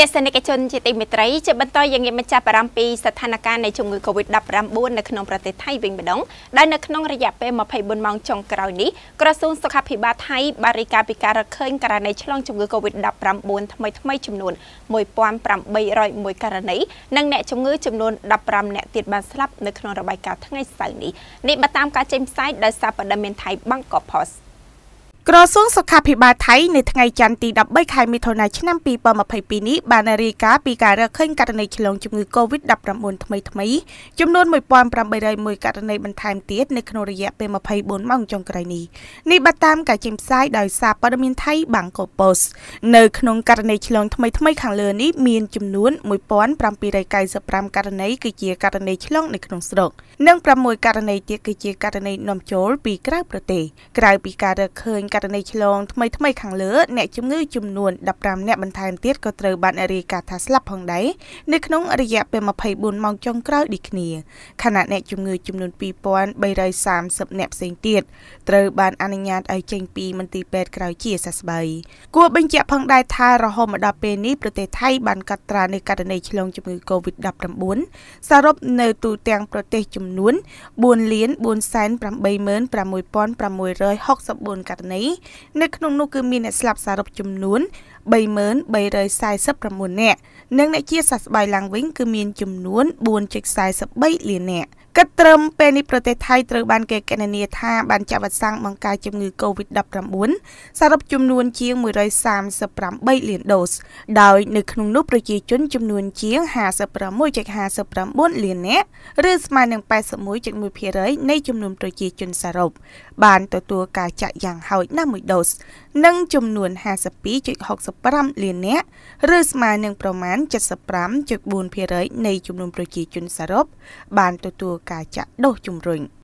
ទស្សនិកជនជាទីមេត្រីជាបន្តយើងងាកមកចាប់អារម្មណ៍ពីស្ថានភាពនៃជំងឺ Covid-19 នៅក្នុងប្រទេសថៃវិញម្ដងដែលនៅក្នុងរយៈពេល24ម៉ោងចុងក្រោយនេះក្រសួងសុខាភិបាលថៃបានរាយការណ៍ពីការរកឃើញករណីឆ្លងជំងឺ Covid-19 ថ្មីថ្មីចំនួន1801ករណីនិងអ្នកជំងឺចំនួន15អ្នកទៀតបានស្លាប់នៅក្នុងរបាយការណ៍ថ្ងៃសៅរ៍នេះនេះបើតាមការចេញផ្សាយដោយសារបណ្ដាមានថៃបាងកកផស្តក្រសួងសុខាភិបាលថៃនៅថ្ងៃច័ន្ទទី13ខែមិថុនាឆ្នាំ2022នេះបានរាយការណ៍ពីការរកឃើញករណីឆ្លងជំងឺ Covid-19 ថ្មីថ្មីចំនួន1801ករណីបន្ថែមទៀតនៅក្នុងរយៈពេល24ម៉ោងចុងក្រោយនេះនេះបើតាមការចេញផ្សាយដោយសារព័ត៌មានថៃ Bangko Post នៅក្នុងករណីឆ្លងថ្មីថ្មីខាងលើនេះមានចំនួន1795ករណីគឺជាករណីឆ្លងនៅក្នុងស្រុកនិង6ករណីទៀតគឺជាករណីនាំចូលពីក្រៅប្រទេសក្រៅពីការរកឃើញករណីឆ្លងថ្មីថ្មីខាងលើអ្នកជំងឺចំនួន15អ្នកបន្ថែមទៀតក៏ត្រូវបាន រាយការណ៍ថាស្លាប់ផងដែរនៅក្នុងរយៈពេល24ម៉ោងចុងក្រោយដូចគ្នាខណៈអ្នកជំងឺចំនួន2330អ្នកផ្សេងទៀតត្រូវបានអនុញ្ញាតឲ្យចេញពីមន្ទីរពេទ្យក្រៅជាសះស្បើយគួរបញ្ជាក់ផងដែរថារហូតមកដល់ពេលនេះប្រទេសថៃបានកត់ត្រានៅករណីឆ្លងជំងឺ Covid-19 សរុបនៅទូទាំងប្រទេសចំនួន4លាន486,664ករណីនេះនៅក្នុងនោះគឺមានអ្នកស្លាប់សរុបចំនួន3349នាក់និងអ្នកជាសះស្បើយឡើងវិញគឺមានចំនួន4.43លាននាក់គិតត្រឹមពេលនេះប្រទេសថៃត្រូវបានគេគណនាថាបានចាក់វ៉ាក់សាំងបង្ការជំងឺ Covid-19 សរុបចំនួនជាង138លានដូសដោយនៅក្នុងនោះប្រជាជនចំនួនជាង56.59លាននាក់ឬស្មើនឹង81.1%នៃចំនួនប្រជាជនសរុបបានទទួលការចាក់យ៉ាងហោចណាស់មួយដូសនិងចំនួន52.65លាននាក់ឬស្មើនឹងប្រមាណ75.4%នៃចំនួនប្រជាជនសរុបបានទទួល cả chả đô chung rừng.